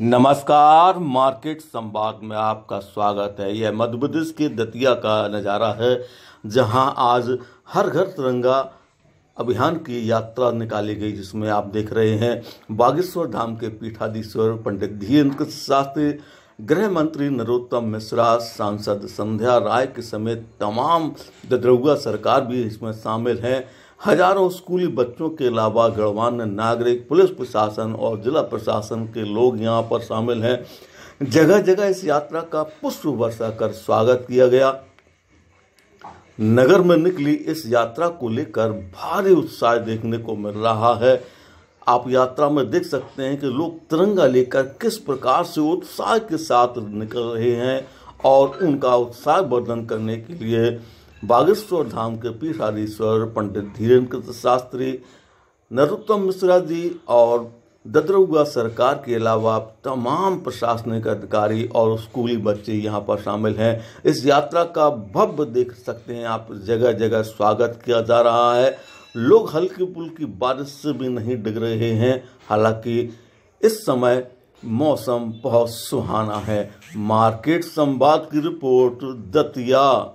नमस्कार मार्केट संभाग में आपका स्वागत है यह मध्य प्रदेश के दतिया का नज़ारा है जहां आज हर घर तिरंगा अभियान की यात्रा निकाली गई जिसमें आप देख रहे हैं बागेश्वर धाम के पीठाधीश्वर पंडित धीरेन्द्र शास्त्री गृह मंत्री नरोत्तम मिश्रा सांसद संध्या राय के समेत तमाम ददरुआ सरकार भी इसमें शामिल हैं हजारों स्कूली बच्चों के अलावा गणमान्य नागरिक पुलिस प्रशासन और जिला प्रशासन के लोग यहाँ पर शामिल हैं जगह जगह इस यात्रा का पुष्प वर्षा कर स्वागत किया गया नगर में निकली इस यात्रा को लेकर भारी उत्साह देखने को मिल रहा है आप यात्रा में देख सकते हैं कि लोग तिरंगा लेकर किस प्रकार से उत्साह के साथ निकल रहे हैं और उनका उत्साह वर्धन करने के लिए बागेश्वर धाम के पीठाधीश्वर पंडित धीरेन्द्र शास्त्री नरोत्तम मिश्रा जी और ददरुआ सरकार के अलावा तमाम प्रशासनिक अधिकारी और स्कूली बच्चे यहाँ पर शामिल हैं इस यात्रा का भव्य देख सकते हैं आप जगह जगह स्वागत किया जा रहा है लोग हल्की पुल्की बारिश से भी नहीं डिग रहे हैं हालांकि इस समय मौसम बहुत सुहाना है मार्केट संवाद की रिपोर्ट दतिया